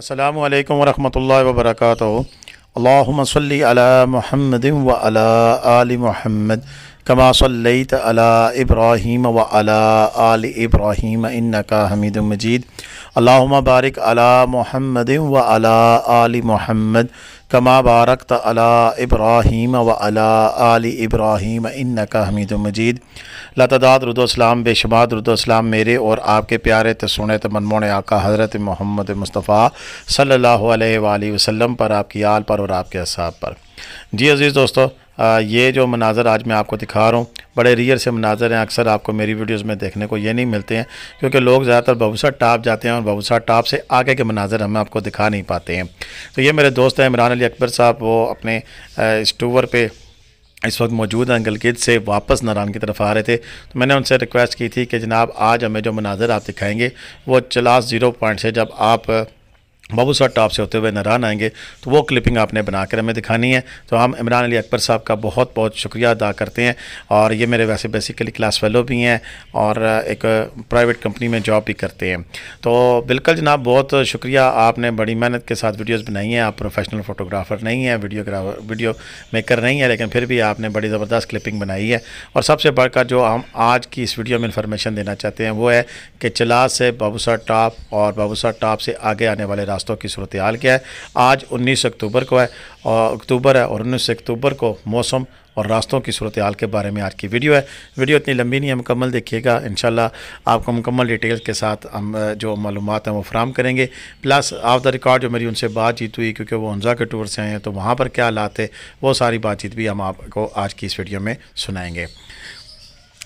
अल्लाम वरम् वबरक अल्लामसली महमद व आल महमद कमा सल्लत अला इब्राहीम व अला आल इब्राहीम इन्नका हमीद मजीद अल्लाम बारिक अला महमद व अला आल महमद कमा बारक अला इब्राहीम व अला आली इब्राहीम इन का हमीद मजीद लतदाद रुदोसलाम बेशुमार रुदोसलाम मेरे और आपके प्यारे तो तमनमोन आका हज़रत मोहम्मद मुस्तफ़ा सल्ला वसम पर आपकी आल पर और आपके असाब पर जी अज़ीज़ दोस्तों ये जो मनाजर आज मैं आपको दिखा रहा हूँ बड़े रियर से मनाजर हैं अक्सर आपको मेरी वीडियोस में देखने को ये नहीं मिलते हैं क्योंकि लोग ज़्यादातर बबूसा टाप जाते हैं और बबूसा टाप से आगे के मनाजर हमें आपको दिखा नहीं पाते हैं तो ये मेरे दोस्त हैं इमरान अली अकबर साहब वो अपने इस टूवर पर इस वक्त मौजूद हैं गलगित से वापस नारान की तरफ आ रहे थे तो मैंने उनसे रिक्वेस्ट की थी कि जनाब आज हमें जो मनाजर आप दिखाएंगे वो चलास ज़ीरो पॉइंट से जब आप बाबू साहब टॉप से होते हुए नरान आएंगे तो वो क्लिपिंग आपने बनाकर हमें दिखानी है तो हम इमरान अली अकबर साहब का बहुत बहुत शुक्रिया अदा करते हैं और ये मेरे वैसे बेसिकली क्लास फेलो भी हैं और एक प्राइवेट कंपनी में जॉब भी करते हैं तो बिल्कुल जनाब बहुत शुक्रिया आपने बड़ी मेहनत के साथ वीडियोज़ बनाई हैं आप प्रोफेशनल फ़ोटोग्राफ़र नहीं हैं वीडियोग्राफर वीडियो मेकर नहीं है लेकिन फिर भी आपने बड़ी ज़बरदस्त क्लिपिंग बनाई है और सबसे बढ़कर जो हम आज की इस वीडियो में इन्फॉर्मेशन देना चाहते हैं वो है कि चला से बाबू साहब टॉप और बाबू साहब टॉप से आगे आने वाले रियासतों की सूरत हाल क्या है आज उन्नीस अक्टूबर को है और अक्टूबर है और उन्नीस अक्टूबर को मौसम और रास्तों की सूरत हाल के बारे में आज की वीडियो है वीडियो इतनी लंबी नहीं है मुकम्मल देखिएगा इन आपको मुकम्मल डिटेल्स के साथ हम जो मालूम हैं वो फ्राहम करेंगे प्लस ऑफ द रिकॉर्ड जो मेरी उनसे बातचीत हुई क्योंकि वो हंजा के टूर से आए हैं तो वहाँ पर क्या हालात है वो सारी बातचीत भी हम आपको आज की इस वीडियो में सुनाएँगे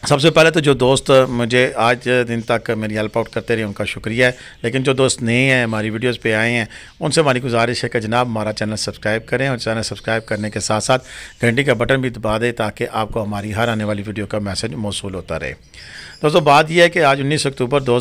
सबसे पहले तो जो दोस्त मुझे आज दिन तक मेरी हेल्प आउट करते रहे उनका शुक्रिया है लेकिन जो दोस्त नए हैं हमारी वीडियोस पे आए हैं उनसे हमारी गुजारिश है कि जनाब हमारा चैनल सब्सक्राइब करें और चैनल सब्सक्राइब करने के साथ साथ घंटी का बटन भी दबा दें ताकि आपको हमारी हर आने वाली वीडियो का मैसेज मौसू होता रहे दोस्तों बात यह है कि आज उन्नीस अक्टूबर दो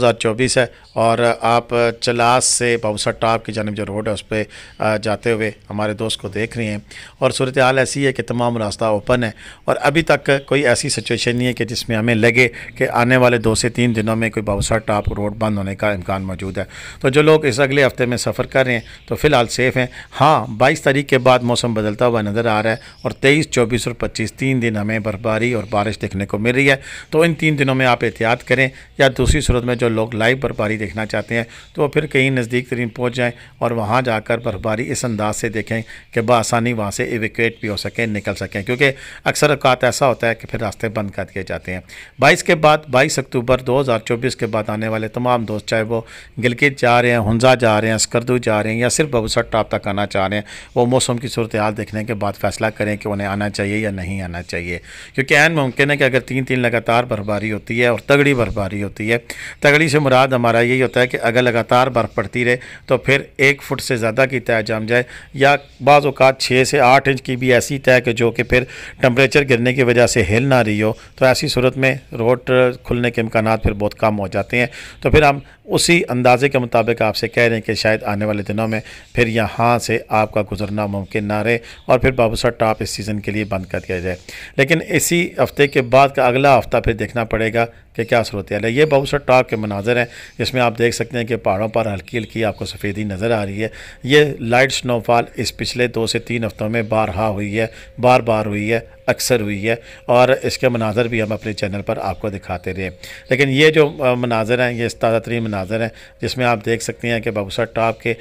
है और आप चलास से बाबूसा टाप की जानब जो रोड है उस पर जाते हुए हमारे दोस्त को देख रहे हैं और सूरत हाल ऐसी है कि तमाम रास्ता ओपन है और अभी तक कोई ऐसी सिचुएशन नहीं है कि जिस जिसमें हमें लगे कि आने वाले दो से तीन दिनों में कोई बाउसा टॉप रोड बंद होने का इम्कान मौजूद है तो जो लोग इस अगले हफ्ते में सफ़र कर रहे हैं तो फ़िलहाल सेफ़ हैं हाँ बाईस तारीख के बाद मौसम बदलता हुआ नज़र आ रहा है और तेईस चौबीस और पच्चीस तीन दिन हमें बर्फबारी और बारिश देखने को मिल रही है तो इन तीन दिनों में आप एहतियात करें या दूसरी सूरत में जो लोग लाइव बर्फबारी देखना चाहते हैं तो फिर कहीं नज़दीक तरीन पहुँच जाएँ और वहाँ जाकर बर्फबारी इस अंदाज से देखें कि बसानी वहाँ से एविकेट भी हो सकें निकल सकें क्योंकि अक्सर अवकात ऐसा होता है कि फिर रास्ते बंद कर दिए जाते हैं हैं बाईस के बाद बाईस अक्टूबर चौबीस के बाद आने वाले तमाम दोस्त चाहे वो गिलगित जा रहे हैं हंजा जा रहे हैं स्कर्दू जा रहे हैं या सिर्फ बबूसर टॉप तक आना चाह रहे हैं वो मौसम की सूरत हाल देखने के बाद फैसला करें कि उन्हें आना चाहिए या नहीं आना चाहिए क्योंकि एन मुमकिन है कि अगर तीन तीन लगातार बर्फबारी होती है और तगड़ी बर्फबारी होती है तगड़ी से मुराद हमारा यही होता है कि अगर लगातार बर्फ़ पड़ती रहे तो फिर एक फुट से ज़्यादा की तय जम जाए या बाज़ात छः से आठ इंच की भी ऐसी तय कि जो कि फिर टम्परेचर गिरने की वजह से हिल ना रही हो तो ऐसी सूरत सूरत में रोड खुलने के इम्कान फिर बहुत कम हो जाते हैं तो फिर हम उसी अंदाजे के मुताबिक आपसे कह रहे हैं कि शायद आने वाले दिनों में फिर यहाँ से आपका गुजरना मुमकिन ना रहे और फिर बाबूसा टॉप इस सीज़न के लिए बंद कर दिया जाए लेकिन इसी हफ्ते के बाद का अगला हफ्ता फिर देखना पड़ेगा कि क्या सूरत है ये बाबूसा टॉप के मनाजर हैं जिसमें आप देख सकते हैं कि पहाड़ों पर हल्की हल्की आपको सफ़ेदी नज़र आ रही है ये लाइट स्नोफॉल इस पिछले दो से तीन हफ्तों में बारहा हुई है बार बार हुई है अक्सर हुई है और इसके मनाजर भी हम अपने चैनल पर आपको दिखाते रहे लेकिन ये जो मनाजर हैं ये ताज़ा तरीन मनाजर हैं जिसमें आप देख सकते हैं कि बाबूसा टॉप के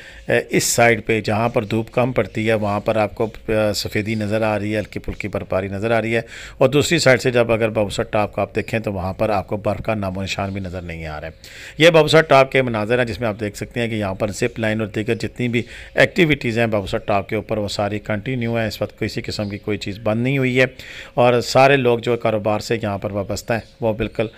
इस साइड पर जहाँ पर धूप कम पड़ती है वहाँ पर आपको सफ़ेदी नज़र आ रही है हल्की फुल्की बर्फबारी नज़र आ रही है और दूसरी साइड से जब अगर बाबूसा टॉप को आप देखें तो वहाँ पर आपको बर्फ़ का नामो निशान भी नज़र नहीं आ रहा है यह बाबूसा टॉप के मनाजर हैं जिसमें आप देख सकते हैं कि यहाँ पर जिप लाइन और दीगर जितनी भी एक्टिविटीज़ हैं बाबूसा टॉप के ऊपर वो सारी कंटिन्यू हैं इस वक्त किसी किस्म की कोई चीज़ बंद नहीं हुई है और सारे लोग जो कारोबार से यहाँ पर वाबस्ता हैं वो बिल्कुल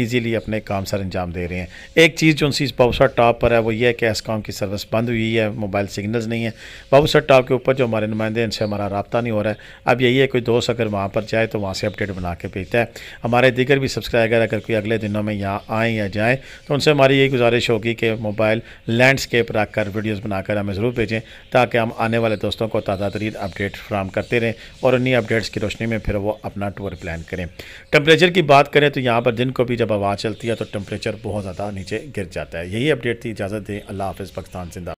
ईजीली अपने काम सर अंजाम दे रहे हैं एक चीज़ जो चीज बाबूसर टॉप पर है वो ये है कि एसकॉम की सर्विस बंद हुई है मोबाइल सिग्नल्स नहीं है बाबूसर टॉप के ऊपर जो हमारे नुमाइंदे इनसे हमारा रबता नहीं हो रहा है अब यही है कोई दोस्त अगर वहाँ पर जाए तो वहाँ से अपडेट बना के भेजता है हमारे दीगर भी सब्सक्राइबर अगर कोई अगले दिनों में यहाँ आएँ या जाएँ तो उनसे हमारी यही गुजारिश होगी कि मोबाइल लैंडस्केप रख कर वीडियोज़ बनाकर हमें ज़रूर भेजें ताकि हम आने वाले दोस्तों को ताज़ा तरीन अपडेट फ्राहम करते रहें और उन्हीं अपडेट्स की रोशनी रोशनी में फिर वो अपना टूर प्लान करें टेम्परेचर की बात करें तो यहाँ पर दिन को भी जब हवा चलती है तो टेम्परेचर बहुत ज़्यादा नीचे गिर जाता है यही अपडेट थी इजाज़त दें अल्लाह हाफ़ पाकिस्तान जिंदा